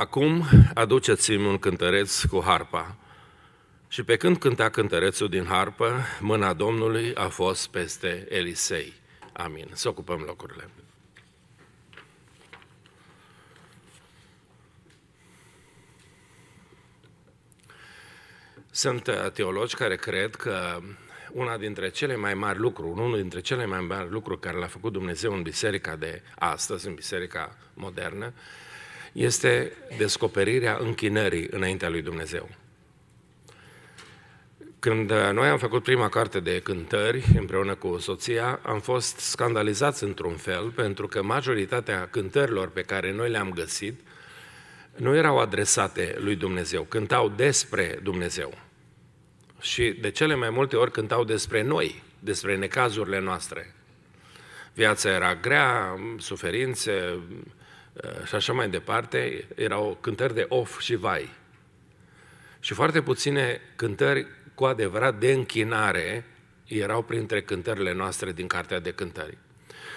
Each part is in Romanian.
Acum aduceți-mi un cântăreț cu harpa. Și pe când cânta cântărețul din harpă, mâna Domnului a fost peste Elisei. Amin. Să ocupăm locurile. Sunt uh, teologi care cred că una dintre cele mai mari lucruri, unul dintre cele mai mari lucruri care l-a făcut Dumnezeu în biserica de astăzi, în biserica modernă, este descoperirea închinării înaintea lui Dumnezeu. Când uh, noi am făcut prima carte de cântări împreună cu soția, am fost scandalizați într-un fel, pentru că majoritatea cântărilor pe care noi le-am găsit nu erau adresate lui Dumnezeu, cântau despre Dumnezeu. Și de cele mai multe ori cântau despre noi, despre necazurile noastre. Viața era grea, suferințe, Eh, și așa mai departe, erau cântări de of și vai. Și foarte puține cântări cu adevărat de închinare erau printre cântările noastre din Cartea de Cântări.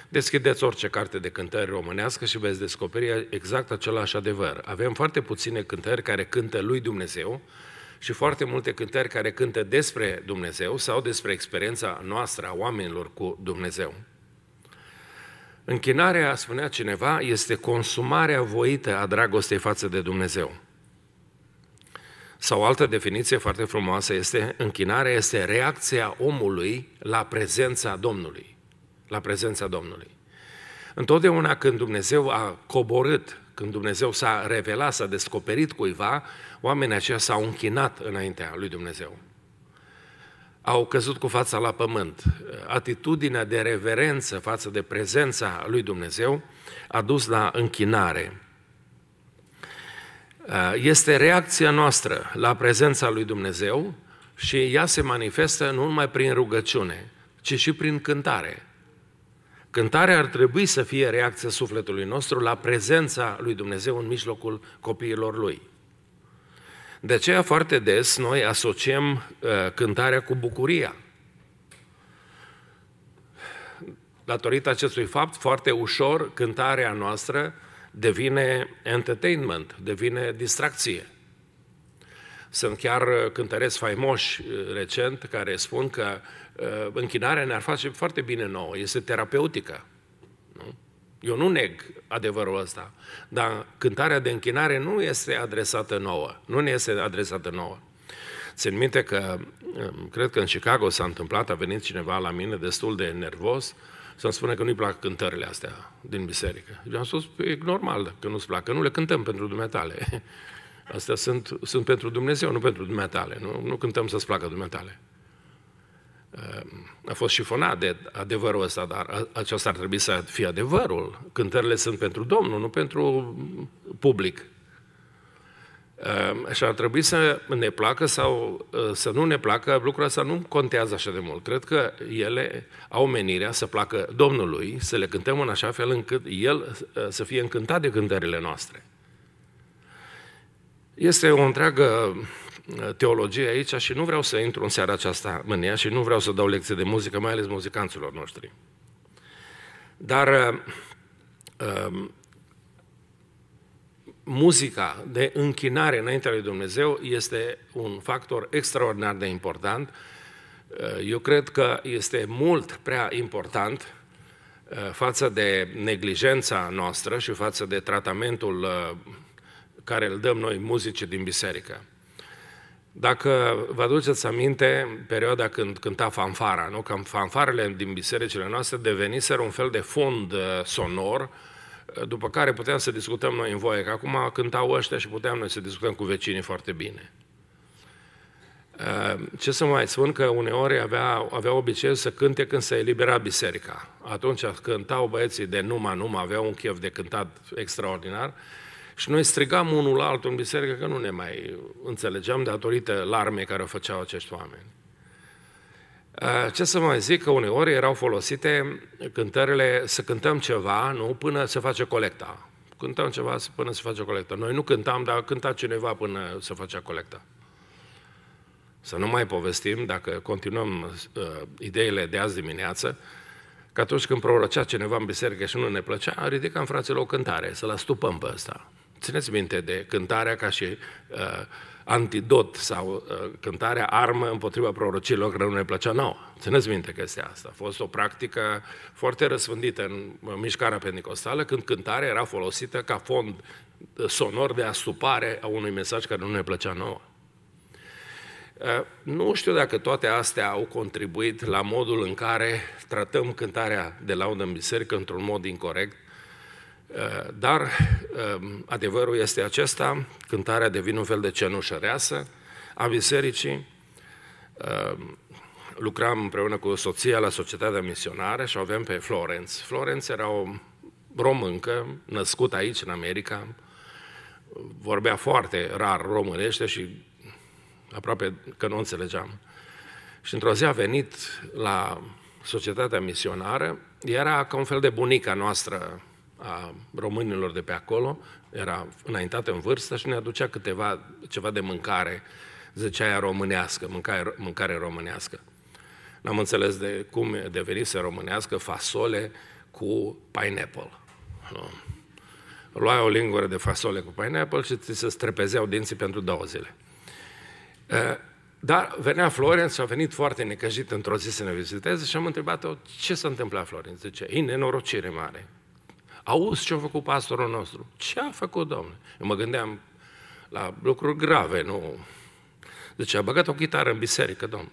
Deschideți orice carte de cântări românească și veți descoperi exact același adevăr. Avem foarte puține cântări care cântă lui Dumnezeu și foarte multe cântări care cântă despre Dumnezeu sau despre experiența noastră a oamenilor cu Dumnezeu. Închinarea, spunea cineva, este consumarea voită a dragostei față de Dumnezeu. Sau altă definiție foarte frumoasă este, închinarea este reacția omului la prezența Domnului. La prezența Domnului. Întotdeauna când Dumnezeu a coborât, când Dumnezeu s-a revelat, s-a descoperit cuiva, oamenii aceia s-au închinat înaintea lui Dumnezeu au căzut cu fața la pământ. Atitudinea de reverență față de prezența lui Dumnezeu a dus la închinare. Este reacția noastră la prezența lui Dumnezeu și ea se manifestă nu numai prin rugăciune, ci și prin cântare. Cântarea ar trebui să fie reacția sufletului nostru la prezența lui Dumnezeu în mijlocul copiilor lui. De aceea foarte des noi asociem uh, cântarea cu bucuria. Datorită acestui fapt, foarte ușor cântarea noastră devine entertainment, devine distracție. Sunt chiar uh, cântăreți faimoși uh, recent care spun că uh, închinarea ne-ar face foarte bine nouă, este terapeutică. Eu nu neg adevărul ăsta, dar cântarea de închinare nu este adresată nouă. Nu ne este adresată nouă. Țin minte că, um, cred că în Chicago s-a întâmplat, a venit cineva la mine destul de nervos să-mi spune că nu-i plac cântările astea din biserică. Și am spus, păi, e normal că nu-ți plac, că nu le cântăm pentru dumneatale. Astea sunt, sunt pentru Dumnezeu, nu pentru dumneatale. Nu, nu cântăm să-ți placă dumneatale. Ehm, a fost șifonat de adevărul ăsta, dar acesta ar trebui să fie adevărul. Cântările sunt pentru Domnul, nu pentru public. Ehm, și ar trebui să ne placă sau ă, să nu ne placă, lucrul ăsta nu contează așa de mult. Cred că ele au menirea să placă Domnului, să le cântăm în așa fel încât El ă, să fie încântat de cântările noastre. Este o întreagă Uh, teologie aici și nu vreau să intru în seara aceasta în ea și nu vreau să dau lecții de muzică, mai ales muzicanților noștri. Dar uh, um, muzica de închinare înaintea lui Dumnezeu este un factor extraordinar de important. Uh, eu cred că este mult prea important uh, față de neglijența noastră și față de tratamentul care îl dăm noi muzicii din biserică. Dacă vă aduceți aminte, perioada când cânta fanfara, nu? Cam fanfarele din bisericile noastre deveniseră un fel de fond uh, sonor, uh, după care puteam să discutăm noi în voie, că acum cântau ăștia și puteam noi să discutăm cu vecinii foarte bine. Uh, ce să mai spun că uneori avea, avea obiceiul să cânte când se elibera biserica. Atunci cântau băieții de numa numa, aveau un chef de cântat extraordinar și noi strigam unul la altul în biserică că nu ne mai înțelegeam datorită larmei care o făceau acești oameni. Ce să mai zic, că uneori erau folosite cântările să cântăm ceva, nu, până se face colecta. Cântăm ceva până se face colecta. Noi nu cântam, dar cânta cineva până se facea colecta. Să nu mai povestim, dacă continuăm uh, ideile de azi dimineață, că atunci când prorocea cineva în biserică și nu ne plăcea, ridicam fraților o cântare, să-l astupăm pe ăsta. Țineți minte de cântarea ca și uh, antidot sau uh, cântarea armă împotriva prorocilor care nu ne plăcea nouă. Țineți minte este asta. A fost o practică foarte răspândită în mișcarea pentecostală, când cântarea era folosită ca fond uh, sonor de astupare a unui mesaj care nu ne plăcea nouă. Uh, nu știu dacă toate astea au contribuit la modul în care tratăm cântarea de laudă în biserică într-un mod incorrect Eh, dar ehm, adevărul este acesta, cântarea devine un fel de cenușă reasă a bisericii. Ehm, lucram împreună cu soția la societatea misionară și o avem pe Florence. Florence era o româncă, născută aici, în America, vorbea foarte rar românește și aproape că nu înțelegeam. Și într-o zi a venit la societatea misionară, era ca un fel de bunica noastră a românilor de pe acolo, era înaintată în vârstă și ne aducea câteva, ceva de mâncare, zicea aia românească, mâncare, mâncare românească. N-am înțeles de cum devenise românească fasole cu pineapple. Luai o lingură de fasole cu pineapple și ți se strepezeau dinții pentru două zile. Dar venea Florence și a venit foarte necăjit într-o zi să ne viziteze și am întrebat-o ce s-a întâmplat Florence. Zice, e nenorocire mare. Auzi ce a făcut pastorul nostru. Ce a făcut, domnule? Eu mă gândeam la lucruri grave, nu... Deci a băgat o chitară în biserică, domnule.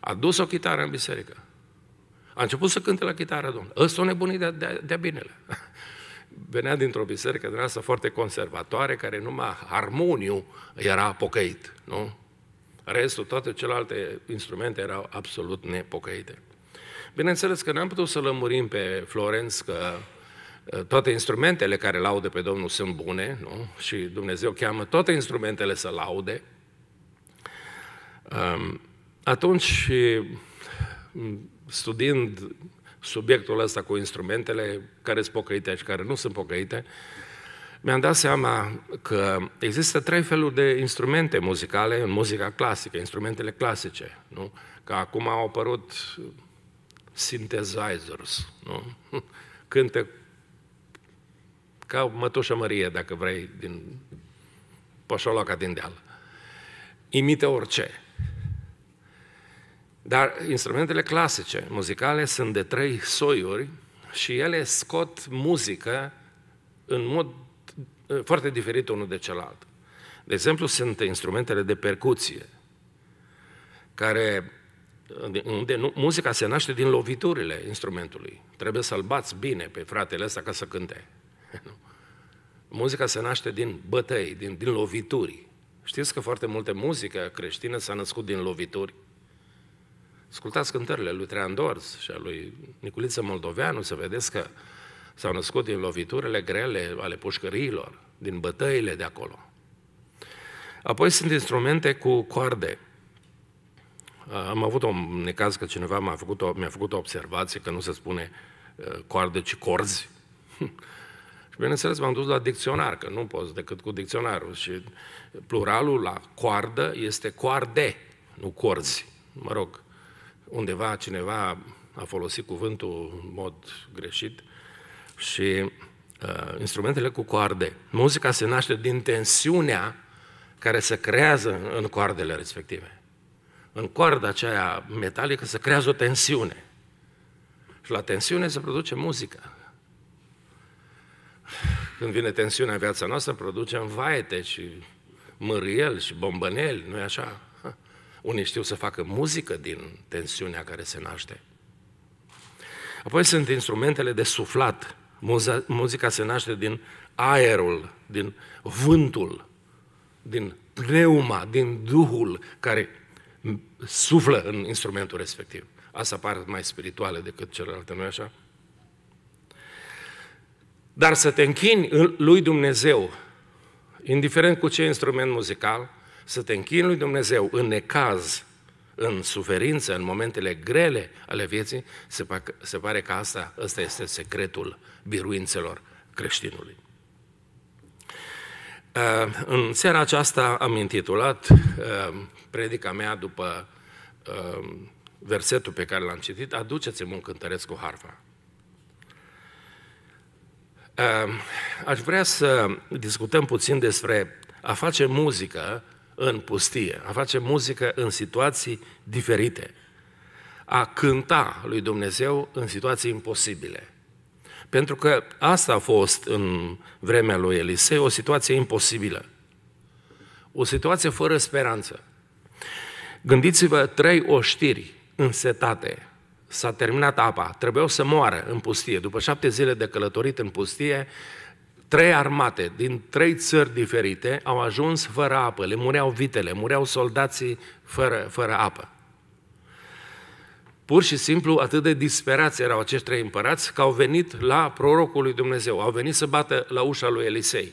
A dus o chitară în biserică. A început să cânte la chitară, domnule. Ăsta o nebunie de-a, de-a, de binele. Venea dintr-o biserică din asta foarte conservatoare, care numai armoniu era pocăit, nu? Restul, toate celelalte instrumente erau absolut nepocăite. Bineînțeles că n-am putut să lămurim pe Florenț că Eh, toate instrumentele care laudă pe Domnul sunt bune, nu? Și Dumnezeu cheamă toate instrumentele să laude. Ehm, atunci, studiind subiectul ăsta cu instrumentele care sunt pocăite și care nu sunt pocăite, mi-am dat seama că există trei feluri de instrumente muzicale în muzica clasică, instrumentele clasice, nu? Că acum au apărut synthesizers, nu? Cântă ca mătușă Mărie, dacă vrei, din Poșoloca din deal. Imită orice. Dar instrumentele clasice, muzicale, sunt de trei soiuri și ele scot muzică în mod foarte diferit unul de celălalt. De exemplu, sunt instrumentele de percuție, care, unde nu, muzica se naște din loviturile instrumentului. Trebuie să-l bați bine pe fratele ăsta ca să cânte. Nu? Muzica se naște din bătăi, din, din lovituri. Știți că foarte multe muzică creștină s-a născut din lovituri? Ascultați cântările lui Trean Dors și a lui Niculiță Moldoveanu, să vedeți că s-au născut din loviturile grele ale pușcăriilor, din bătăile de acolo. Apoi sunt instrumente cu coarde. Am avut un necaz că cineva mi-a făcut, o, mi-a făcut o observație că nu se spune uh, coarde, ci corzi. bineînțeles, m-am dus la dicționar, că nu poți decât cu dicționarul. Și pluralul la coardă este coarde, nu corzi. Mă rog, undeva cineva a folosit cuvântul în mod greșit și uh, instrumentele cu coarde. Muzica se naște din tensiunea care se creează în coardele respective. În coarda aceea metalică se creează o tensiune. Și la tensiune se produce muzica. Când vine tensiunea în viața noastră, producem vaete și mârieli și bombăneli, nu-i așa? Unii știu să facă muzică din tensiunea care se naște. Apoi sunt instrumentele de suflat. Muza, muzica se naște din aerul, din vântul, din pneuma, din duhul care suflă în instrumentul respectiv. Asta pare mai spirituală decât celelalte, nu așa? Dar să te închini lui Dumnezeu, indiferent cu ce instrument muzical, să te închini lui Dumnezeu în necaz, în suferință, în momentele grele ale vieții, se, se pare că asta, asta este secretul biruințelor creștinului. Uh, în seara aceasta am intitulat uh, predica mea după uh, versetul pe care l-am citit, Aduceți-mi un cântăreț cu harfa. Aș vrea să discutăm puțin despre a face muzică în pustie, a face muzică în situații diferite, a cânta lui Dumnezeu în situații imposibile. Pentru că asta a fost în vremea lui Elisei o situație imposibilă. O situație fără speranță. Gândiți-vă trei oștiri însetate s-a terminat apa, trebuiau să moară în pustie. După șapte zile de călătorit în pustie, trei armate din trei țări diferite au ajuns fără apă, le mureau vitele, mureau soldații fără, fără apă. Pur și simplu atât de disperați erau acești trei împărați că au venit la prorocul lui Dumnezeu, au venit să bată la ușa lui Elisei.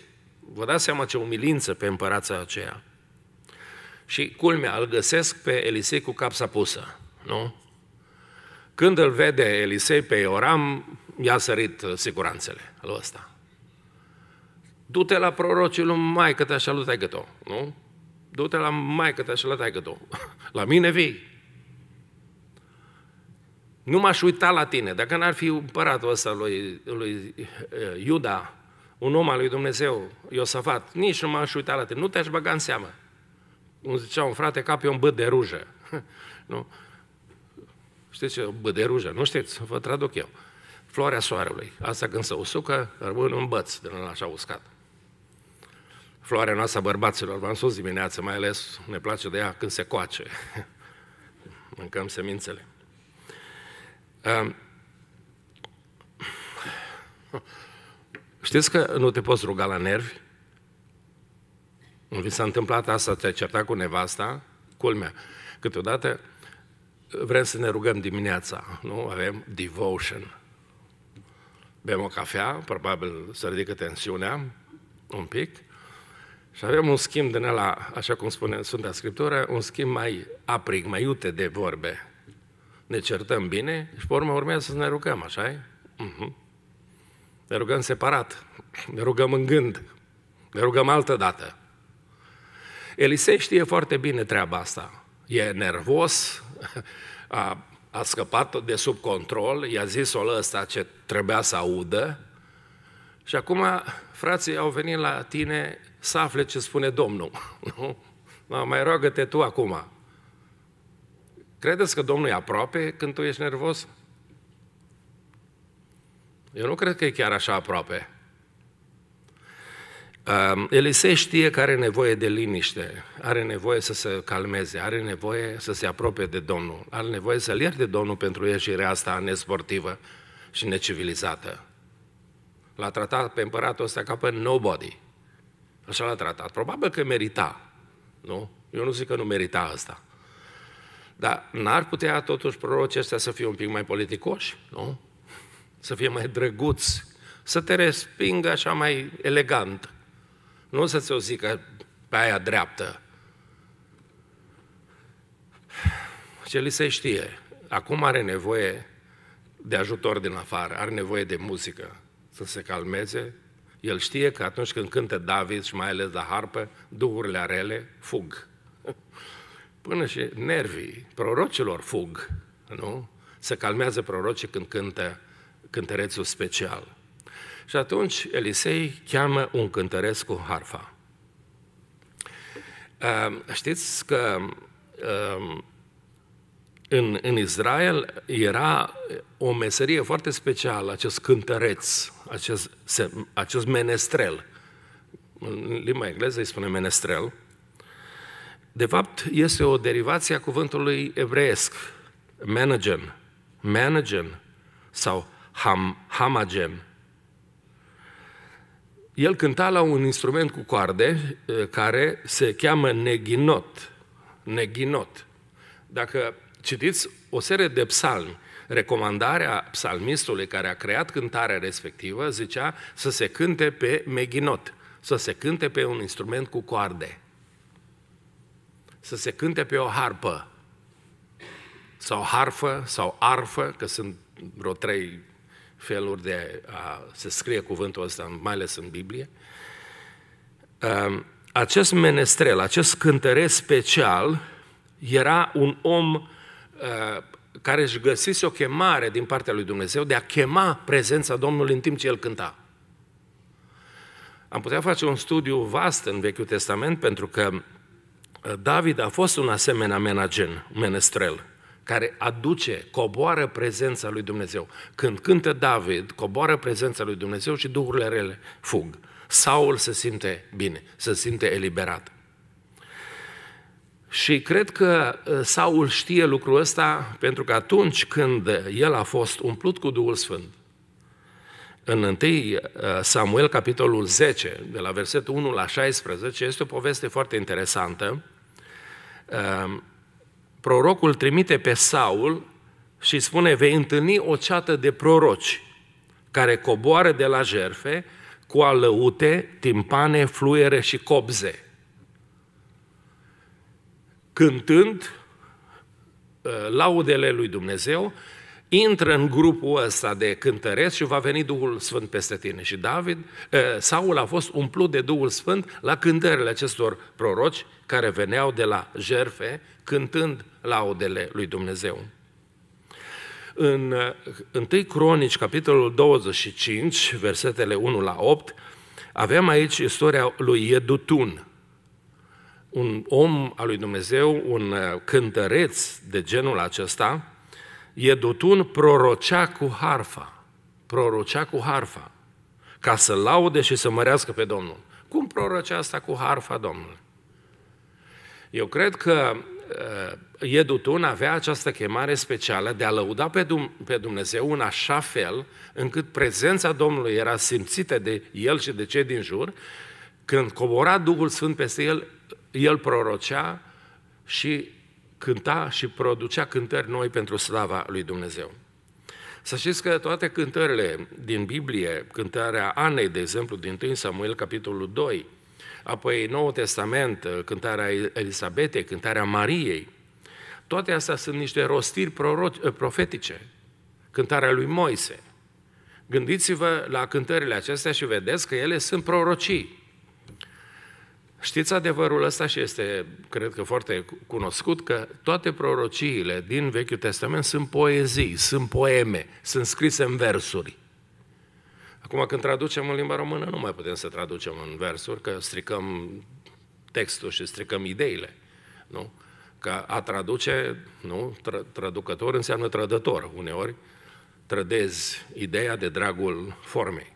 Vă dați seama ce umilință pe împărața aceea. Și culmea, îl găsesc pe Elisei cu capsa pusă, nu? Când îl vede Elisei pe Ioram, i-a sărit uh, siguranțele al ăsta. Du-te la prorocii lui maică te așa lui taică nu? Du-te la mai te așa și tai taică La mine vii. Nu m-aș uita la tine. Dacă n-ar fi împăratul ăsta lui, lui uh, Iuda, un om al lui Dumnezeu, Iosafat, nici nu m-aș uita la tine. Nu te-aș băga în seamă. Îmi zicea un frate, cap pe un băt de rujă. nu? Știți ce? de rujă, nu știți? Vă traduc eu. Floarea soarelui. Asta când se usucă, rămâne un băț de la așa uscat. Floarea noastră a bărbaților, v-am spus dimineață, mai ales ne place de ea când se coace. Mâncăm semințele. Um. Știți că nu te poți ruga la nervi? Nu vi s-a întâmplat asta, te-ai certat cu nevasta? Culmea. Câteodată vrem să ne rugăm dimineața, nu? Avem devotion. Bem o cafea, probabil să ridică tensiunea un pic, și avem un schimb din ăla, așa cum spune Sfânta Scriptură, un schimb mai aprig, mai iute de vorbe. Ne certăm bine și pe urmă urmează să ne rugăm, așa e? Uh-huh. Ne rugăm separat, ne rugăm în gând, ne rugăm altă dată. Elisei știe foarte bine treaba asta. E nervos, a, a scăpat de sub control, i-a zis-o ăsta ce trebuia să audă și acum frații au venit la tine să afle ce spune Domnul. Nu? Mai roagă-te tu acum. Credeți că Domnul e aproape când tu ești nervos? Eu nu cred că e chiar așa aproape. Um, Elisei știe că are nevoie de liniște, are nevoie să se calmeze, are nevoie să se apropie de Domnul, are nevoie să-L ierte Domnul pentru ieșirea asta nesportivă și necivilizată. L-a tratat pe împăratul ăsta ca pe nobody. Așa l-a tratat. Probabil că merita, nu? Eu nu zic că nu merita asta. Dar n-ar putea totuși prorocii ăștia să fie un pic mai politicoși, nu? Să fie mai drăguți, să te respingă așa mai elegant nu o să ți-o zică pe aia dreaptă. Ce li se știe, acum are nevoie de ajutor din afară, are nevoie de muzică să se calmeze. El știe că atunci când cântă David și mai ales la harpă, duhurile arele fug. Până și nervii prorocilor fug, nu? Se calmează prorocii când cântă cântărețul special. Și atunci Elisei cheamă un cântăresc cu harfa. Ehm, știți că ehm, în, în Israel era o meserie foarte specială, acest cântăreț, acest, acest menestrel. În limba engleză îi spune menestrel. De fapt, este o derivație a cuvântului evreiesc, managen, managen sau ham, hamagen, el cânta la un instrument cu coarde eh, care se cheamă neginot, neginot. Dacă citiți o serie de psalmi, recomandarea psalmistului care a creat cântarea respectivă zicea să se cânte pe meginot, să se cânte pe un instrument cu coarde, să se cânte pe o harpă, sau harfă, sau arfă, că sunt vreo trei feluri de a se scrie cuvântul ăsta, mai ales în Biblie. Um, acest menestrel, acest cântăreț special, era un om uh, care își găsise o chemare din partea lui Dumnezeu de a chema prezența Domnului în timp ce el cânta. Am putea face un studiu vast în Vechiul Testament pentru că uh, David a fost un asemenea menagen, menestrel care aduce, coboară prezența lui Dumnezeu. Când cântă David, coboară prezența lui Dumnezeu și duhurile rele fug. Saul se simte bine, se simte eliberat. Și cred că ă, Saul știe lucrul ăsta pentru că atunci când el a fost umplut cu Duhul Sfânt, în 1 ă, Samuel, capitolul 10, de la versetul 1 la 16, este o poveste foarte interesantă ă, prorocul trimite pe Saul și spune, vei întâlni o ceată de proroci care coboară de la jerfe cu alăute, timpane, fluiere și cobze. Cântând uh, laudele lui Dumnezeu intră în grupul ăsta de cântăreți și va veni Duhul Sfânt peste tine. Și David, eh, Saul a fost umplut de Duhul Sfânt la cântările acestor proroci care veneau de la jerfe cântând laudele lui Dumnezeu. În 1 eh, Cronici, capitolul 25, versetele 1 la 8, avem aici istoria lui Edutun, un om al lui Dumnezeu, un eh, cântăreț de genul acesta, Iedutun prorocea cu harfa, prorocea cu harfa, ca să laude și să mărească pe Domnul. Cum prorocea asta cu harfa Domnului? Eu cred că Iedutun uh, avea această chemare specială de a lăuda pe, Dum- pe Dumnezeu în așa fel încât prezența Domnului era simțită de el și de cei din jur. Când cobora Duhul Sfânt peste el, el prorocea și cânta și producea cântări noi pentru slava lui Dumnezeu. Să știți că toate cântările din Biblie, cântarea Anei, de exemplu, din 1 Samuel, capitolul 2, apoi Noul Testament, cântarea Elisabetei, cântarea Mariei, toate astea sunt niște rostiri profetice. Cântarea lui Moise. Gândiți-vă la cântările acestea și vedeți că ele sunt prorocii. Știți adevărul ăsta și este, cred că, foarte cunoscut, că toate prorociile din Vechiul Testament sunt poezii, sunt poeme, sunt scrise în versuri. Acum, când traducem în limba română, nu mai putem să traducem în versuri, că stricăm textul și stricăm ideile. Nu? Că a traduce, nu? Traducător înseamnă trădător. Uneori trădezi ideea de dragul formei.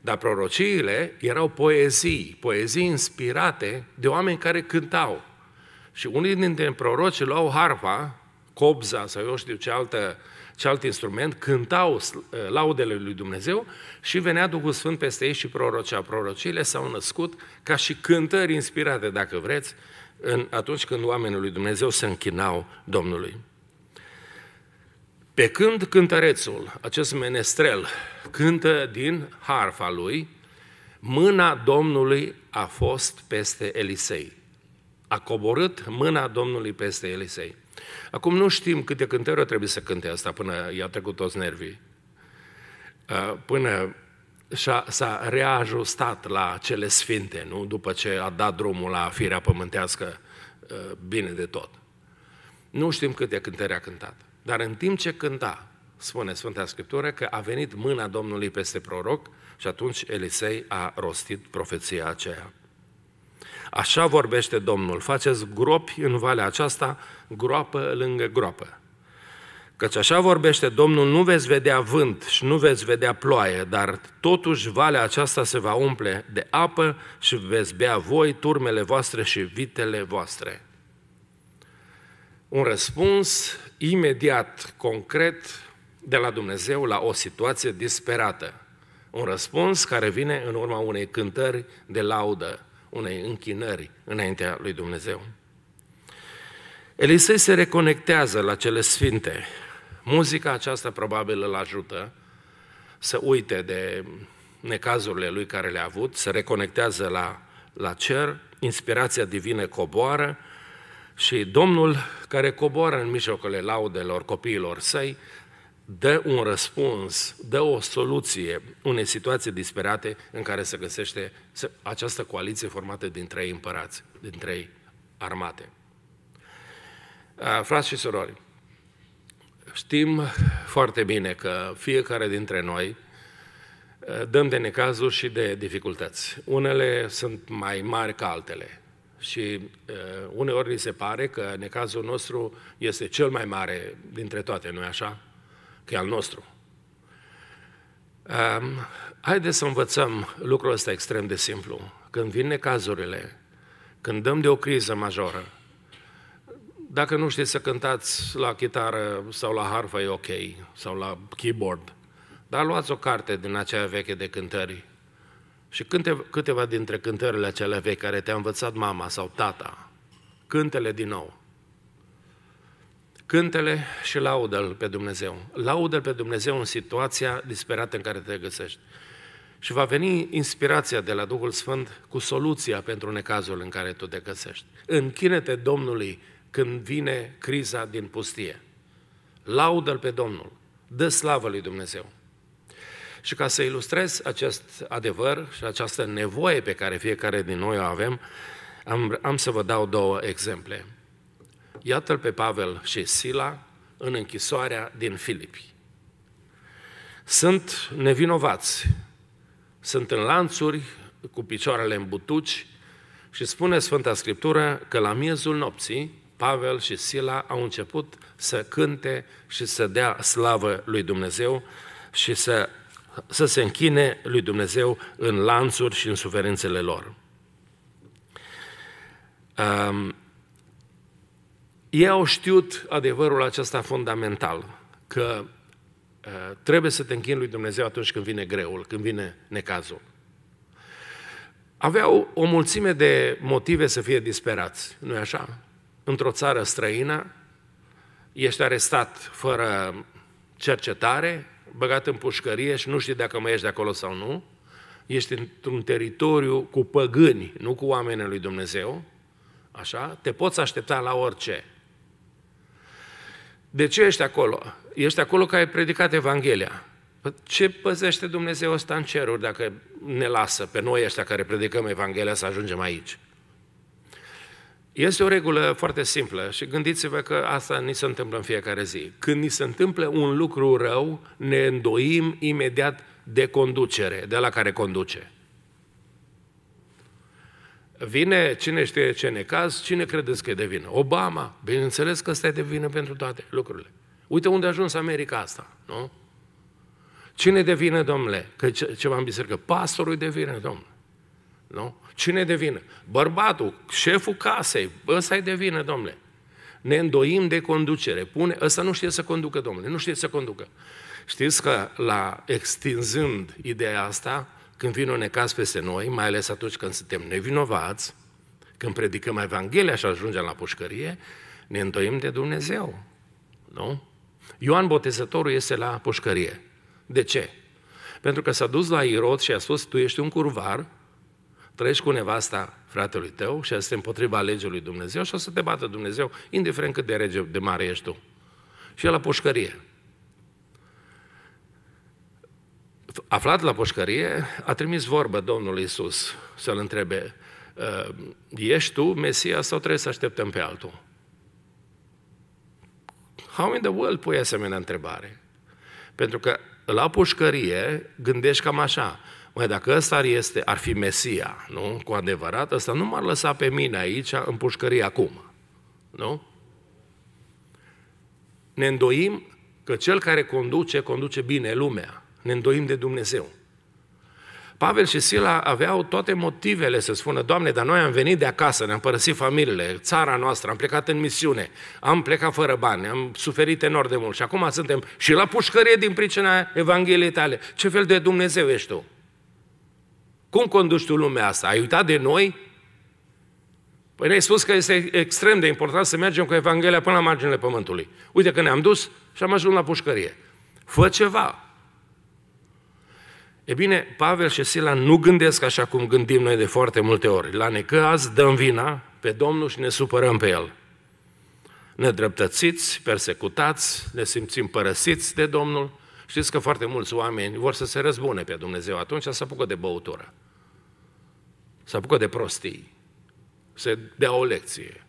Dar prorociile erau poezii, poezii inspirate de oameni care cântau. Și unii dintre proroci luau harfa, cobza sau eu știu ce, altă, ce alt instrument, cântau ă, laudele lui Dumnezeu și venea Duhul Sfânt peste ei și prorocea. Prorociile s-au născut ca și cântări inspirate, dacă vreți, în, atunci când oamenii lui Dumnezeu se închinau Domnului. Pe când cântărețul, acest menestrel, cântă din harfa lui, mâna Domnului a fost peste Elisei. A coborât mâna Domnului peste Elisei. Acum nu știm câte cântări trebuie să cânte asta până i-a trecut toți nervii. Până s-a reajustat la cele sfinte, nu? După ce a dat drumul la firea pământească bine de tot. Nu știm câte cântări a cântat. Dar în timp ce cânta, spune Sfânta Scriptură că a venit mâna Domnului peste proroc și atunci Elisei a rostit profeția aceea. Așa vorbește Domnul, faceți gropi în valea aceasta, groapă lângă groapă. Căci așa vorbește Domnul, nu veți vedea vânt și nu veți vedea ploaie, dar totuși valea aceasta se va umple de apă și veți bea voi turmele voastre și vitele voastre un răspuns imediat, concret, de la Dumnezeu la o situație disperată. Un răspuns care vine în urma unei cântări de laudă, unei închinări înaintea lui Dumnezeu. Elisei se reconectează la cele sfinte. Muzica aceasta probabil îl ajută să uite de necazurile lui care le-a avut, se reconectează la, la cer, inspirația divină coboară și Domnul, care coboară în mijlocul laudelor copiilor săi, dă un răspuns, dă o soluție unei situații disperate în care se găsește această coaliție formată din trei împărați, din trei armate. Frați și surori, știm foarte bine că fiecare dintre noi dăm de necazuri și de dificultăți. Unele sunt mai mari ca altele. Și uh, uneori ni se pare că necazul nostru este cel mai mare dintre toate, nu așa? Că e al nostru. Um, haideți să învățăm lucrul ăsta extrem de simplu. Când vin necazurile, când dăm de o criză majoră, dacă nu știți să cântați la chitară sau la harfă, e ok, sau la keyboard, dar luați o carte din aceea veche de cântări și câteva dintre cântările acelea vechi care te-a învățat mama sau tata, cântele din nou. Cântele și laudă-L pe Dumnezeu. Laudă-L pe Dumnezeu în situația disperată în care te găsești. Și va veni inspirația de la Duhul Sfânt cu soluția pentru necazul în care tu te găsești. Închină-te Domnului când vine criza din pustie. Laudă-L pe Domnul. Dă slavă lui Dumnezeu. Și ca să ilustrez acest adevăr și această nevoie pe care fiecare din noi o avem, am, am să vă dau două exemple. Iată-l pe Pavel și Sila în închisoarea din Filipi. Sunt nevinovați, sunt în lanțuri, cu picioarele în butuci și spune Sfânta Scriptură că la miezul nopții Pavel și Sila au început să cânte și să dea slavă lui Dumnezeu și să să se închine lui Dumnezeu în lanțuri și în suferințele lor. Um, ei au știut adevărul acesta fundamental, că uh, trebuie să te închini lui Dumnezeu atunci când vine greul, când vine necazul. Aveau o mulțime de motive să fie disperați, nu e așa? Într-o țară străină, ești arestat fără cercetare, băgat în pușcărie și nu știi dacă mai ești de acolo sau nu, ești într-un teritoriu cu păgâni, nu cu oamenii lui Dumnezeu, așa, te poți aștepta la orice. De ce ești acolo? Ești acolo că ai predicat Evanghelia. Păi, ce păzește Dumnezeu ăsta în ceruri dacă ne lasă pe noi ăștia care predicăm Evanghelia să ajungem aici? Este o regulă foarte simplă și gândiți-vă că asta ni se întâmplă în fiecare zi. Când ni se întâmplă un lucru rău, ne îndoim imediat de conducere, de la care conduce. Vine cine știe ce caz, cine credeți că e de vină? Obama. Bineînțeles că ăsta e de vină pentru toate lucrurile. Uite unde a ajuns America asta, nu? Cine devine, domnule? Că ce, ceva în biserică. Pastorul devine, domnule. Nu? Cine devine? Bărbatul, șeful casei, ăsta e devine, domnule. Ne îndoim de conducere. Pune, ăsta nu știe să conducă, domnule, nu știe să conducă. Știți că la extinzând ideea asta, când vin un necaz peste noi, mai ales atunci când suntem nevinovați, când predicăm Evanghelia și ajungem la pușcărie, ne îndoim de Dumnezeu. Nu? Ioan Botezătorul este la pușcărie. De ce? Pentru că s-a dus la Irod și a spus, tu ești un curvar trăiești cu nevasta fratelui tău și este împotriva legii lui Dumnezeu și o să te bată Dumnezeu, indiferent cât de rege, de mare ești tu. Și el la pușcărie. Aflat la pușcărie, a trimis vorbă Domnului Isus să-l întrebe, ă, ești tu Mesia sau trebuie să așteptăm pe altul? How in the world pui asemenea întrebare? Pentru că la pușcărie gândești cam așa, Măi, dacă ăsta ar, este, ar fi Mesia, nu? Cu adevărat, ăsta nu m-ar lăsa pe mine aici în pușcărie acum. Nu? Ne îndoim că cel care conduce, conduce bine lumea. Ne îndoim de Dumnezeu. Pavel și Sila aveau toate motivele să spună, Doamne, dar noi am venit de acasă, ne-am părăsit familiile, țara noastră, am plecat în misiune, am plecat fără bani, am suferit enorm de mult și acum suntem și la pușcărie din pricina Evangheliei tale. Ce fel de Dumnezeu ești tu? Cum conduci tu lumea asta? Ai uitat de noi? Păi ne-ai spus că este extrem de important să mergem cu Evanghelia până la marginile pământului. Uite că ne-am dus și am ajuns la pușcărie. Fă ceva! E bine, Pavel și Sila nu gândesc așa cum gândim noi de foarte multe ori. La necaz dăm vina pe Domnul și ne supărăm pe El. Nedreptățiți, persecutați, ne simțim părăsiți de Domnul. Știți că foarte mulți oameni vor să se răzbune pe Dumnezeu atunci, să apucă de băutură, să apucă de prostii, să dea o lecție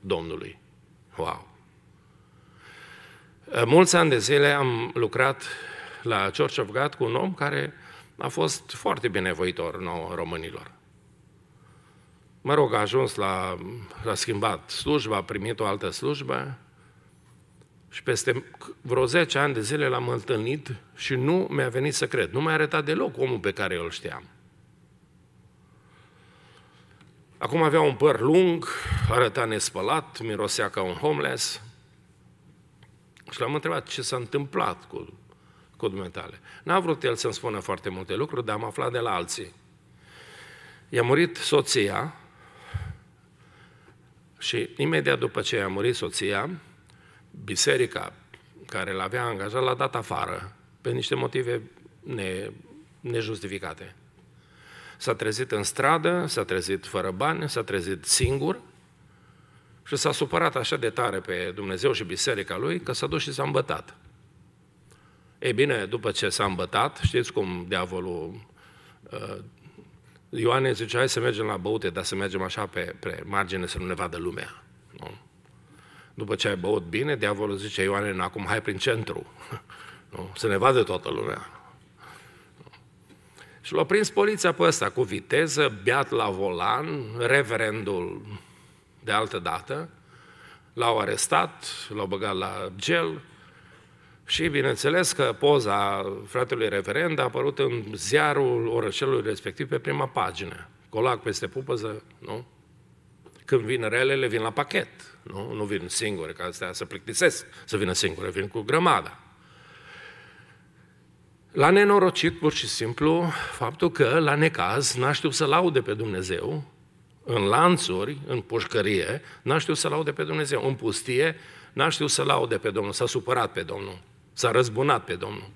Domnului. Wow! Mulți ani de zile am lucrat la Church of God cu un om care a fost foarte binevoitor nouă românilor. Mă rog, a ajuns la, a schimbat slujba, a primit o altă slujbă și peste vreo 10 ani de zile l-am întâlnit și nu mi-a venit să cred. Nu mi-a arătat deloc omul pe care îl știam. Acum avea un păr lung, arăta nespălat, mirosea ca un homeless. Și l-am întrebat ce s-a întâmplat cu, cu dumneavoastră. N-a vrut el să-mi spună foarte multe lucruri, dar am aflat de la alții. I-a murit soția și imediat după ce i-a murit soția, biserica care l-avea angajat l-a dat afară pe niște motive ne, nejustificate. S-a trezit în stradă, s-a trezit fără bani, s-a trezit singur și s-a supărat așa de tare pe Dumnezeu și biserica lui că s-a dus și s-a îmbătat. Ei bine, după ce s-a îmbătat, știți cum diavolul uh, Ioane zice, hai să mergem la băute, dar să mergem așa pe, pe margine să nu ne vadă lumea. Nu? După ce ai băut bine, diavolul zice, Ioane, acum hai prin centru. Nu? Să ne vadă toată lumea. Și l-a prins poliția pe ăsta cu viteză, beat la volan, reverendul de altă dată, l-au arestat, l-au băgat la gel și bineînțeles că poza fratelui reverend a apărut în ziarul orășelului respectiv pe prima pagină. Colac peste pupăză, nu? Când vin relele, vin la pachet. Nu, nu vin singure, ca astea să plictisesc să vină singure, vin cu grămada. L-a nenorocit pur și simplu faptul că, la necaz, n-a știut să laude pe Dumnezeu, în lanțuri, în pușcărie, n-a știut să laude pe Dumnezeu, în pustie, n-a știut să laude pe Domnul, s-a supărat pe Domnul, s-a răzbunat pe Domnul.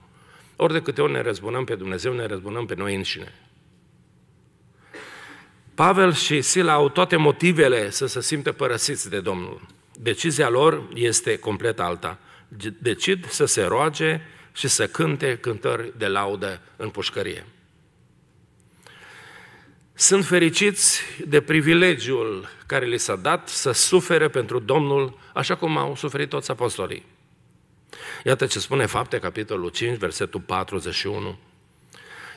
Ori de câte ori ne răzbunăm pe Dumnezeu, ne răzbunăm pe noi înșine. Pavel și Sila au toate motivele să se simtă părăsiți de Domnul. Decizia lor este complet alta. Decid să se roage și să cânte cântări de laudă în pușcărie. Sunt fericiți de privilegiul care li s-a dat să sufere pentru Domnul, așa cum au suferit toți apostolii. Iată ce spune Fapte, capitolul 5, versetul 41.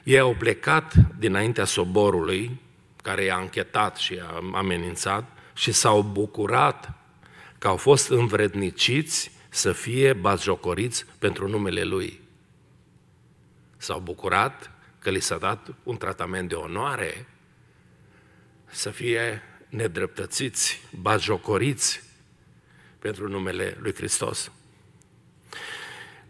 Ei au plecat dinaintea soborului care i-a închetat și i-a amenințat și s-au bucurat că au fost învredniciți să fie bazjocoriți pentru numele Lui. S-au bucurat că li s-a dat un tratament de onoare să fie nedreptățiți, bazjocoriți pentru numele Lui Hristos.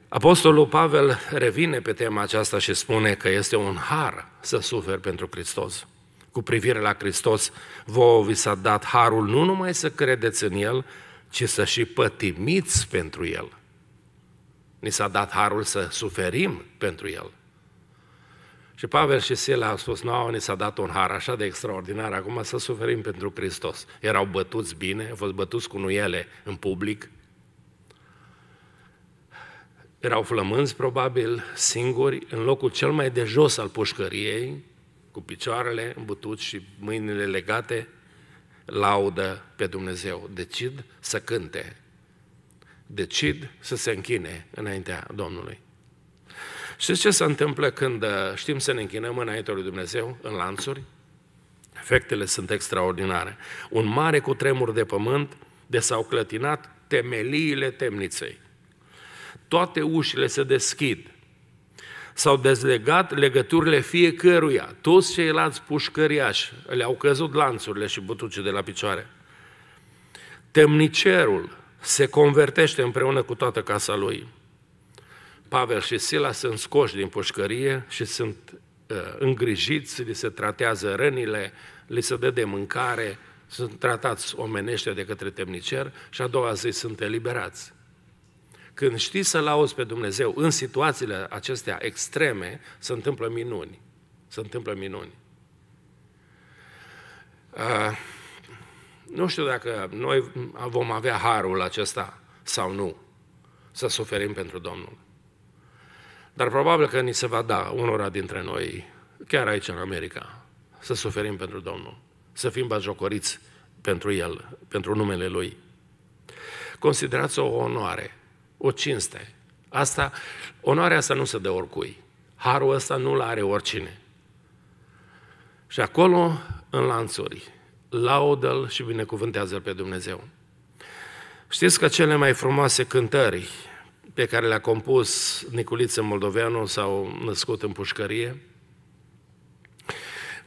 Apostolul Pavel revine pe tema aceasta și spune că este un har să suferi pentru Hristos cu privire la Hristos, vouă vi s-a dat harul nu numai să credeți în El, ci să și pătimiți pentru El. Ni s-a dat harul să suferim pentru El. Și Pavel și Sila au spus, nu, ni s-a dat un har așa de extraordinar, acum să suferim pentru Hristos. Erau bătuți bine, au fost bătuți cu nuiele în public, erau flămânzi probabil, singuri, în locul cel mai de jos al pușcăriei, cu picioarele în butuci și mâinile legate, laudă pe Dumnezeu. Decid să cânte. Decid să se închine înaintea Domnului. Și ce se întâmplă când uh, știm să ne închinăm înaintea lui Dumnezeu, în lanțuri? Efectele sunt extraordinare. Un mare cutremur de pământ de s-au clătinat temeliile temniței. Toate ușile se deschid s-au dezlegat legăturile fiecăruia. Toți ceilalți pușcăriași le-au căzut lanțurile și butuce de la picioare. Temnicerul se convertește împreună cu toată casa lui. Pavel și Sila sunt scoși din pușcărie și sunt uh, îngrijiți, li se tratează rănile, li se dă de mâncare, sunt tratați omenește de către temnicer și a doua zi sunt eliberați. Când știi să-L auzi pe Dumnezeu în situațiile acestea extreme, se întâmplă minuni. Se întâmplă minuni. Uh, nu știu dacă noi vom avea harul acesta sau nu, să suferim pentru Domnul. Dar probabil că ni se va da unora dintre noi, chiar aici în America, să suferim pentru Domnul, să fim bajocoriți pentru El, pentru numele Lui. Considerați-o o onoare o cinste. Asta, onoarea asta nu se dă oricui. Harul ăsta nu-l are oricine. Și acolo, în lanțuri, laudă-l și binecuvântează-l pe Dumnezeu. Știți că cele mai frumoase cântări pe care le-a compus Niculiță Moldoveanu s-au născut în pușcărie.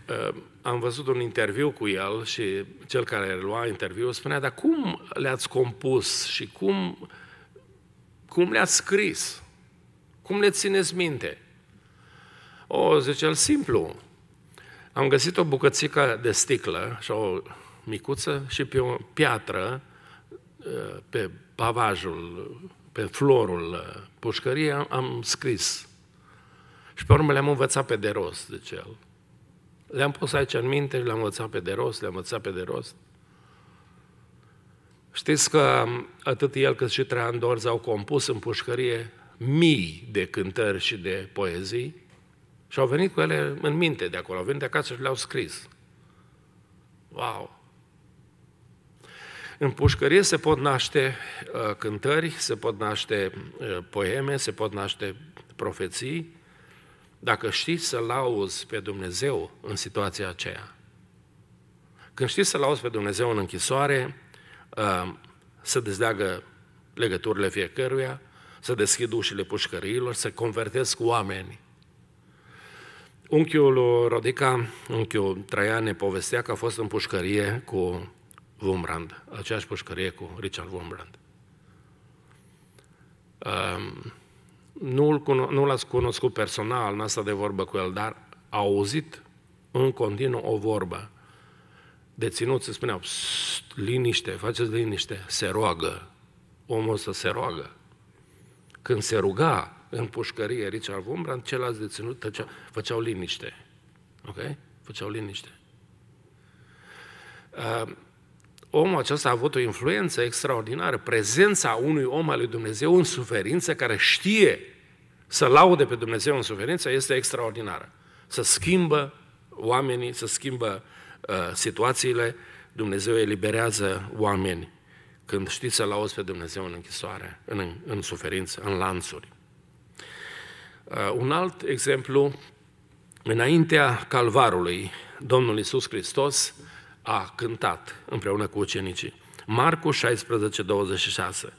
Ă, am văzut un interviu cu el și cel care lua interviu spunea, dar cum le-ați compus și cum uh, cum le-ați scris? Cum le țineți minte? O, zice el, simplu. Am găsit o bucățică de sticlă, așa o micuță, și pe o piatră, eh, pe pavajul, pe florul eh, pușcăriei, am, am scris. Și pe urmă le-am învățat pe de rost, zice el. Le-am pus aici în minte, le-am învățat pe de rost, le-am învățat pe de rost. Știți că atât el cât și Traian Dorz au compus în pușcărie mii de cântări și de poezii și au venit cu ele în minte de acolo, au venit de acasă și le-au scris. Wow! În pușcărie se pot naște uh, cântări, se pot naște uh, poeme, se pot naște profeții, dacă știi să-L auzi pe Dumnezeu în situația aceea. Când știi să-L auzi pe Dumnezeu în închisoare, Uh, să dezleagă legăturile fiecăruia, să deschid ușile pușcăriilor, să convertesc oameni. Unchiul Rodica, unchiul Traian, ne povestea că a fost în pușcărie cu Wumbrand, aceeași pușcărie cu Richard Wumbrand. Um, nu l-ați cunoscut personal, n-a stat de vorbă cu el, dar a auzit în continuu o vorbă deținuți îți spuneau, liniște, faceți liniște, se roagă. Omul să se roagă. Când se ruga în pușcărie Richard Wurmbrand, celălalt deținut tăcea, făceau liniște. Ok? Făceau liniște. Uh, omul acesta a avut o influență extraordinară, prezența unui om al lui Dumnezeu în suferință, care știe să laude pe Dumnezeu în suferință, este extraordinară. Să schimbă oamenii, să schimbă uh, Uh, situațiile, Dumnezeu eliberează oameni când știți să-L auzi pe Dumnezeu în închisoare, în, în suferință, în lanțuri. Uh, un alt exemplu, înaintea calvarului, Domnul Iisus Hristos a cântat împreună cu ucenicii. Marcu 16, 26.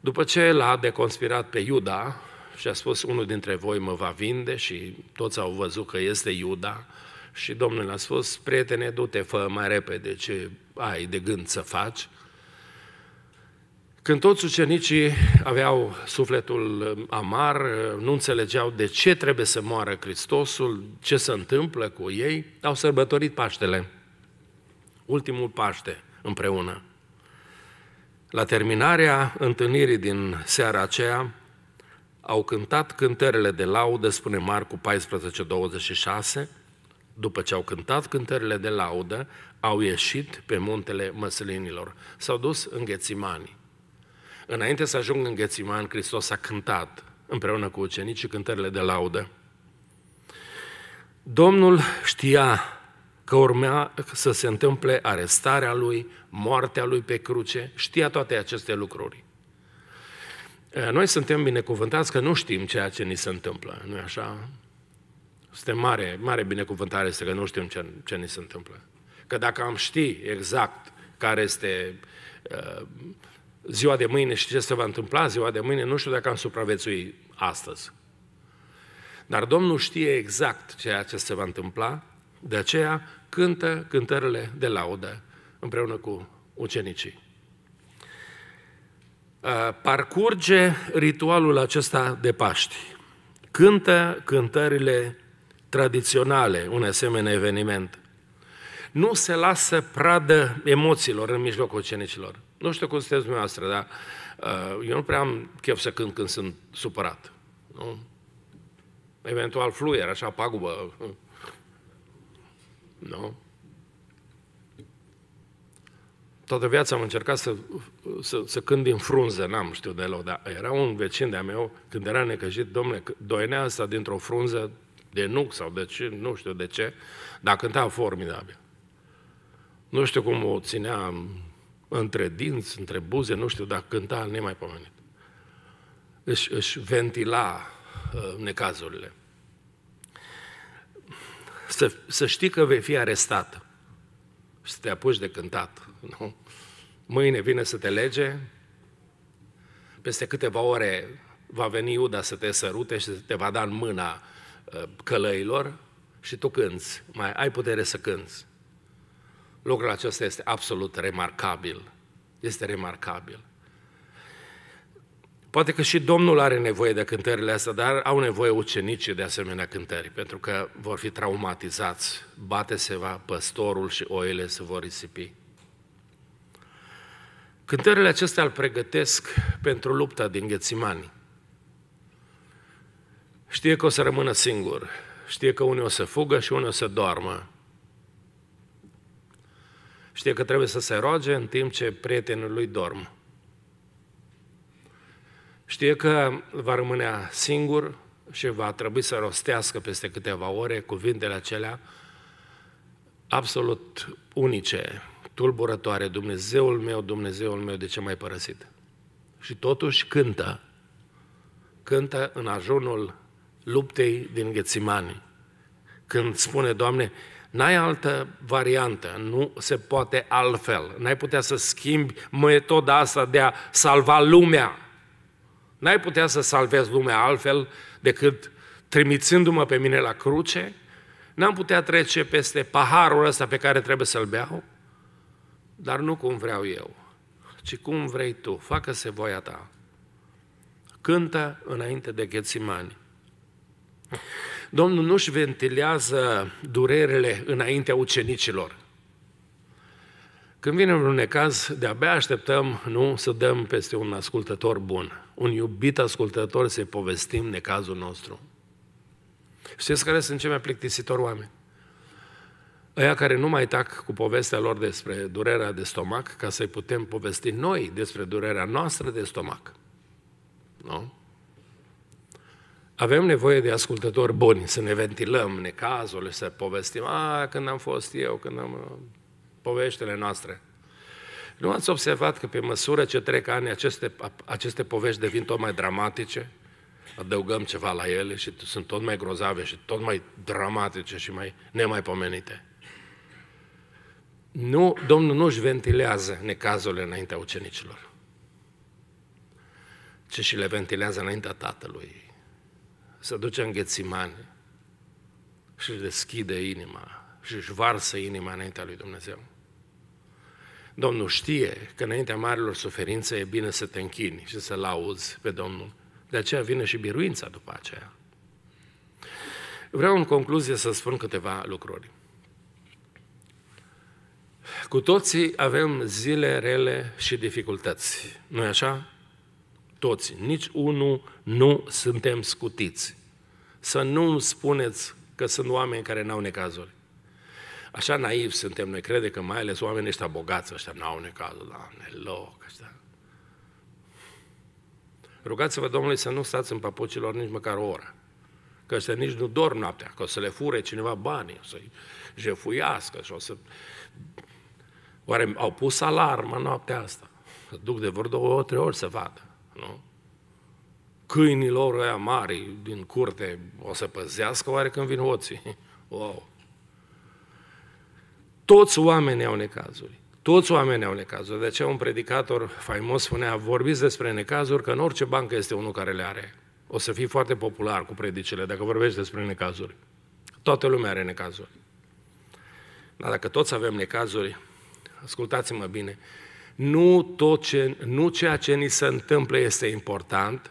După ce l-a deconspirat pe Iuda și a spus, unul dintre voi mă va vinde și toți au văzut că este Iuda, și Domnul a spus, prietene, du-te, fă mai repede ce ai de gând să faci. Când toți ucenicii aveau sufletul uh, amar, uh, nu înțelegeau de ce trebuie să moară Hristosul, ce se întâmplă cu ei, au sărbătorit Paștele, ultimul Paște împreună. La terminarea întâlnirii din seara aceea, au cântat cântările de laudă, spune Marcu 14, 26, după ce au cântat cântările de laudă, au ieșit pe muntele măslinilor. S-au dus în Ghețimani. Înainte să ajung în Ghețiman, Hristos a cântat împreună cu ucenicii cântările de laudă. Domnul știa că urmea să se întâmple arestarea lui, moartea lui pe cruce, știa toate aceste lucruri. Noi suntem binecuvântați că nu știm ceea ce ni se întâmplă, nu-i așa? Este mare, mare binecuvântare este că nu știm ce, ce ni se întâmplă. Că dacă am ști exact care este uh, ziua de mâine și ce se va întâmpla ziua de mâine, nu știu dacă am supraviețui astăzi. Dar Domnul știe exact ceea ce se va întâmpla, de aceea cântă cântările de laudă împreună cu ucenicii. Uh, parcurge ritualul acesta de Paști. Cântă cântările tradiționale un asemenea eveniment. Nu se lasă pradă emoțiilor în mijlocul cenicilor. Nu știu cum sunteți dumneavoastră, dar uh, eu nu prea am chef să cânt când sunt supărat. Nu? Eventual fluier, așa, pagubă. Uh, nu? Toată viața am încercat să, să, să cânt din frunză, n-am știut deloc, dar era un vecin de-a meu, când era necăjit, domnule, doinea asta dintr-o frunză, de nuc sau de ce, nu știu de ce, dar cânta formidabil. Nu știu cum o ținea între dinți, între buze, nu știu, dar cânta nemaipomenit. Își, își ventila uh, necazurile. Să, să știi că vei fi arestat și să te apuci de cântat. Nu? Mâine vine să te lege, peste câteva ore va veni Iuda să te sărute și să te va da în mâna Uh, călăilor și tu cânți, mai ai putere să cânți. Lucrul acesta este absolut remarcabil. Este remarcabil. Poate că și Domnul are nevoie de cântările astea, dar au nevoie ucenicii de asemenea cântări, pentru că vor fi traumatizați. Bate se va păstorul și oile se vor risipi. Cântările acestea îl pregătesc pentru lupta din Ghețimanii. Știe că o să rămână singur, știe că unii o să fugă și unii o să doarmă. Știe că trebuie să se roage în timp ce prietenul lui dorm. Știe că va rămâne singur și va trebui să rostească peste câteva ore cuvintele acelea absolut unice, tulburătoare, Dumnezeul meu, Dumnezeul meu, de ce m-ai părăsit? Și totuși cântă. Cântă în ajunul luptei din Ghețimani, când spune, Doamne, n-ai altă variantă, nu se poate altfel, n-ai putea să schimbi metoda asta de a salva lumea. N-ai putea să salvezi lumea altfel decât trimițându-mă pe mine la cruce, n-am putea trece peste paharul ăsta pe care trebuie să-l beau, dar nu cum vreau eu, ci cum vrei tu, facă-se voia ta. Cântă înainte de ghețimani. Domnul nu-și ventilează durerile înaintea ucenicilor. Când vine un necaz, de-abia așteptăm, nu, să dăm peste un ascultător bun, un iubit ascultător să-i povestim necazul nostru. Știți care sunt cei mai plictisitori oameni? Aia care nu mai tac cu povestea lor despre durerea de stomac, ca să-i putem povesti noi despre durerea noastră de stomac. Nu? Avem nevoie de ascultători buni, să ne ventilăm necazurile, să povestim, a, când am fost eu, când am... poveștile noastre. Nu ați observat că pe măsură ce trec ani, aceste, aceste povești devin tot mai dramatice? Adăugăm ceva la ele și sunt tot mai grozave și tot mai dramatice și mai nemaipomenite. Nu, Domnul nu își ventilează necazurile înaintea ucenicilor, ci și le ventilează înaintea Tatălui se duce în Ghețimane și își deschide inima și își varsă inima înaintea lui Dumnezeu. Domnul știe că înaintea marilor suferințe e bine să te închini și să auzi pe Domnul. De aceea vine și biruința după aceea. Vreau în concluzie să spun câteva lucruri. Cu toții avem zile rele și dificultăți. nu e așa? Toți. Nici unul nu suntem scutiți. Să nu spuneți că sunt oameni care n-au necazuri. Așa naiv suntem noi, crede că mai ales oamenii ăștia bogați, ăștia n-au necazuri, doamne, loc, ăștia. Rugați-vă Domnului să nu stați în papucilor nici măcar o oră, că ăștia nici nu dorm noaptea, că o să le fure cineva banii, o să-i jefuiască și o să... Oare au pus alarmă noaptea asta? Duc de vreo două, trei ori să vadă, nu? câinilor aia mari din curte o să păzească oare când vin hoții? Wow! Toți oamenii au necazuri. Toți oamenii au necazuri. De aceea un predicator faimos spunea, vorbiți despre necazuri, că în orice bancă este unul care le are. O să fii foarte popular cu predicile dacă vorbești despre necazuri. Toată lumea are necazuri. Dar dacă toți avem necazuri, ascultați-mă bine, nu, tot ce, nu ceea ce ni se întâmplă este important,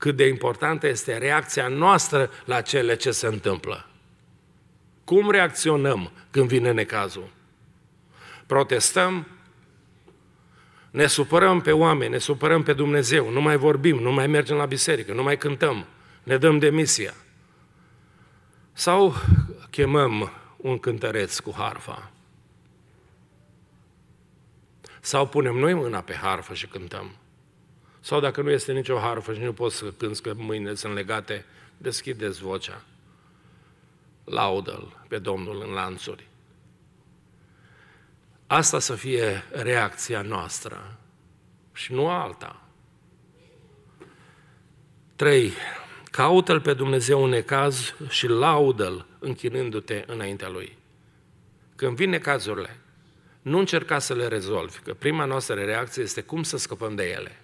cât de importantă este reacția noastră la cele ce se întâmplă. Cum reacționăm când vine necazul? Protestăm, ne supărăm pe oameni, ne supărăm pe Dumnezeu, nu mai vorbim, nu mai mergem la biserică, nu mai cântăm, ne dăm demisia. Sau chemăm un cântăreț cu harfa. Sau punem noi mâna pe harfă și cântăm. Sau dacă nu este nicio harfă și nu poți să cânți că mâinile sunt legate, deschideți vocea. Laudă-L pe Domnul în lanțuri. Asta să fie reacția noastră și nu alta. 3. Caută-L pe Dumnezeu în necaz și laudă-L închinându-te înaintea Lui. Când vin necazurile, nu încerca să le rezolvi, că prima noastră reacție este cum să scăpăm de ele.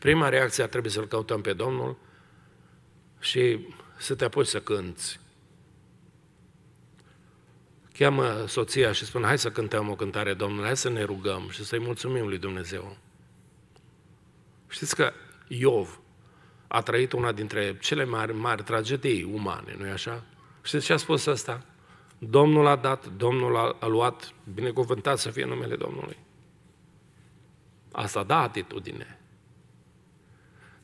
Prima reacție ar trebui să-L căutăm pe Domnul și să te apuci să cânți. Cheamă soția și spune, hai să cântăm o cântare, Domnul, hai să ne rugăm și să-i mulțumim lui Dumnezeu. Știți că Iov a trăit una dintre cele mari, mari tragedii umane, nu-i așa? Știți ce a spus asta? Domnul a dat, Domnul a, a luat, binecuvântat să fie numele Domnului. Asta da atitudine.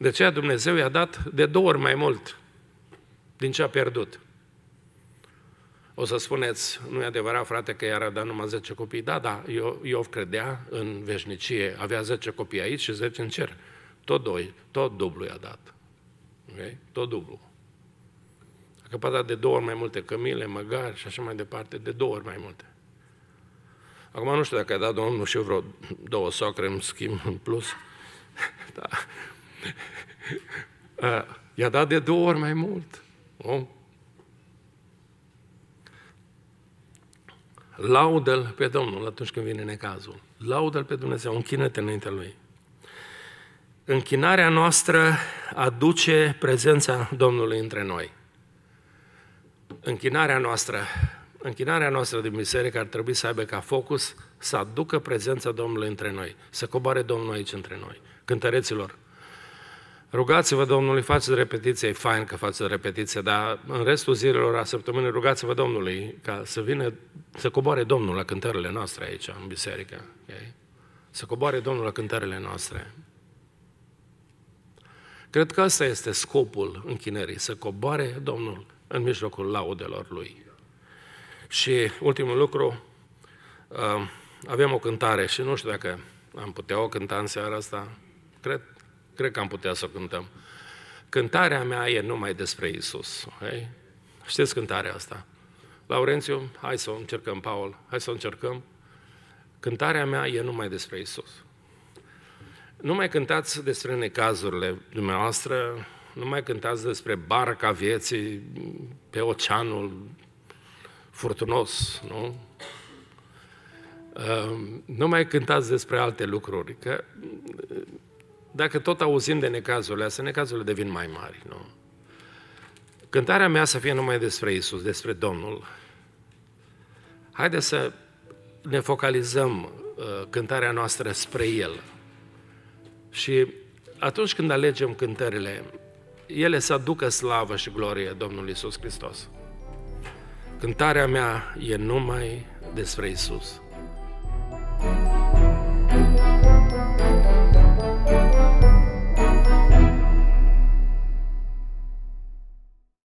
De aceea Dumnezeu i-a dat de două ori mai mult din ce a pierdut. O să spuneți, nu e adevărat, frate, că i-ar da numai 10 copii. Da, da, eu, eu credea în veșnicie. Avea 10 copii aici și 10 în cer. Tot, doi, tot dublu i-a dat. Okay? Tot dublu. A căpat de două ori mai multe cămile, măgari și așa mai departe, de două ori mai multe. Acum nu știu dacă a dat Domnul și vreo două socre în schimb, în plus. da. Eh, i-a dat de două ori mai mult. Nu? Laudă-L pe Domnul atunci când vine necazul. Laudă-L pe Dumnezeu, închină-te înaintea Lui. Închinarea noastră aduce prezența Domnului între noi. Închinarea noastră, închinarea noastră din biserică ar trebui să aibă ca focus să aducă prezența Domnului între noi, să coboare Domnul aici între noi. Cântăreților, Rugați-vă Domnului, faceți repetiție, e fain că faceți repetiție, dar în restul zilelor a săptămânii rugați-vă Domnului ca să vină, să coboare Domnul la cântările noastre aici, în biserică. Okay? Să coboare Domnul la cântările noastre. Cred că asta este scopul închinerii, să coboare Domnul în mijlocul laudelor Lui. Și ultimul lucru, uh, avem o cântare și nu știu dacă am putea o cânta în seara asta, cred Cred că am putea să o cântăm. Cântarea mea e numai despre Isus. Okay? Știți cântarea asta? Laurențiu, hai să o încercăm, Paul, hai să o încercăm. Cântarea mea e numai despre Isus. Nu mai cântați despre necazurile dumneavoastră, nu mai cântați despre barca vieții pe oceanul furtunos, nu? Ehm, nu mai cântați despre alte lucruri, că dacă tot auzim de necazurile astea, necazurile devin mai mari, nu? Cântarea mea să fie numai despre Isus, despre Domnul. Haideți să ne focalizăm uh, cântarea noastră spre El. Și atunci când alegem cântările, ele să aducă slavă și glorie Domnului Isus Hristos. Cântarea mea e numai despre Isus.